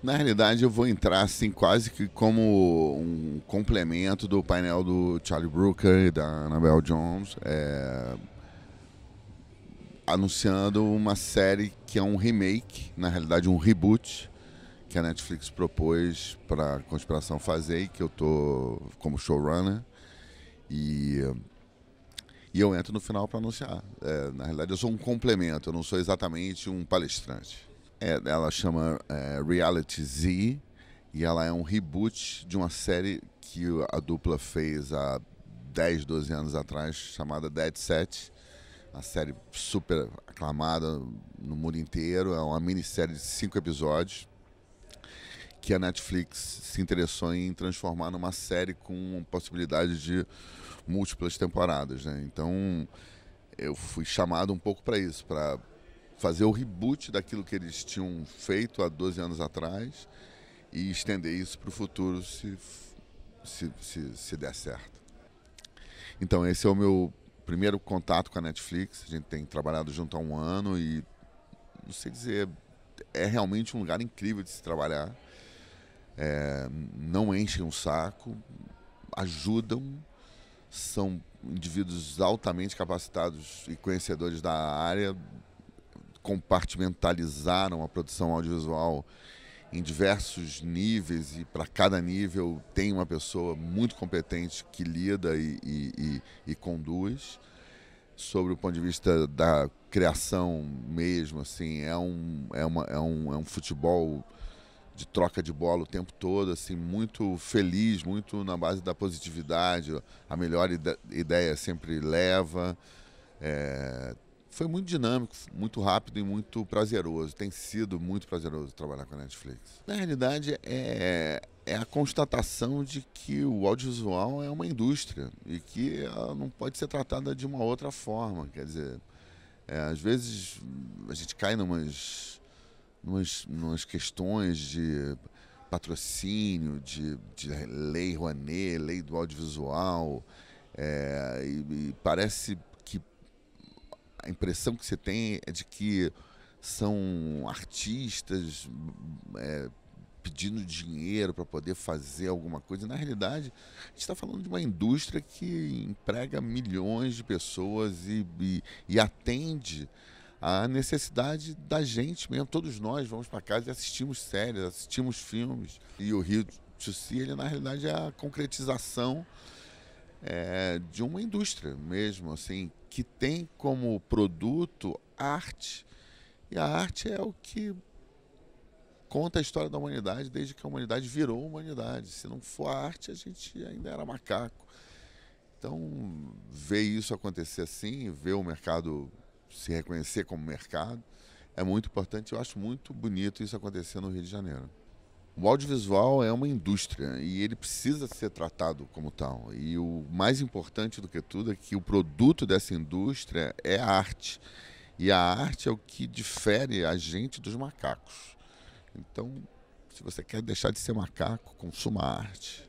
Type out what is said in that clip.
Na realidade, eu vou entrar assim quase que como um complemento do painel do Charlie Brooker e da Annabelle Jones, é... anunciando uma série que é um remake, na realidade um reboot, que a Netflix propôs para a Conspiração fazer e que eu tô como showrunner. E, e eu entro no final para anunciar. É, na realidade, eu sou um complemento, eu não sou exatamente um palestrante. É, ela chama é, Reality Z e ela é um reboot de uma série que a dupla fez há 10, 12 anos atrás, chamada Dead Set. uma série super aclamada no mundo inteiro. É uma minissérie de cinco episódios que a Netflix se interessou em transformar numa série com possibilidade de múltiplas temporadas. Né? Então eu fui chamado um pouco para isso, para fazer o reboot daquilo que eles tinham feito há 12 anos atrás e estender isso para o futuro se, se, se, se der certo. Então, esse é o meu primeiro contato com a Netflix. A gente tem trabalhado junto há um ano e, não sei dizer, é realmente um lugar incrível de se trabalhar. É, não enchem um saco, ajudam, são indivíduos altamente capacitados e conhecedores da área, compartimentalizaram a produção audiovisual em diversos níveis e para cada nível tem uma pessoa muito competente que lida e, e, e, e, conduz sobre o ponto de vista da criação mesmo assim é um é, uma, é, um, é um futebol de troca de bola o tempo todo assim muito feliz muito na base da positividade a melhor ideia sempre leva é, foi muito dinâmico, muito rápido e muito prazeroso. Tem sido muito prazeroso trabalhar com a Netflix. Na realidade, é, é a constatação de que o audiovisual é uma indústria e que ela não pode ser tratada de uma outra forma. Quer dizer, é, às vezes a gente cai numas, numas, numas questões de patrocínio, de, de lei Rouanet, lei do audiovisual. É, e, e parece a impressão que você tem é de que são artistas é, pedindo dinheiro para poder fazer alguma coisa. Na realidade, a gente está falando de uma indústria que emprega milhões de pessoas e, e, e atende a necessidade da gente mesmo. Todos nós vamos para casa e assistimos séries, assistimos filmes. E o Rio de Janeiro ele na realidade é a concretização é, de uma indústria mesmo, assim, que tem como produto arte. E a arte é o que conta a história da humanidade desde que a humanidade virou humanidade. Se não for a arte, a gente ainda era macaco. Então, ver isso acontecer assim, ver o mercado se reconhecer como mercado, é muito importante. Eu acho muito bonito isso acontecer no Rio de Janeiro. O audiovisual é uma indústria e ele precisa ser tratado como tal. E o mais importante do que tudo é que o produto dessa indústria é a arte. E a arte é o que difere a gente dos macacos. Então, se você quer deixar de ser macaco, consuma arte.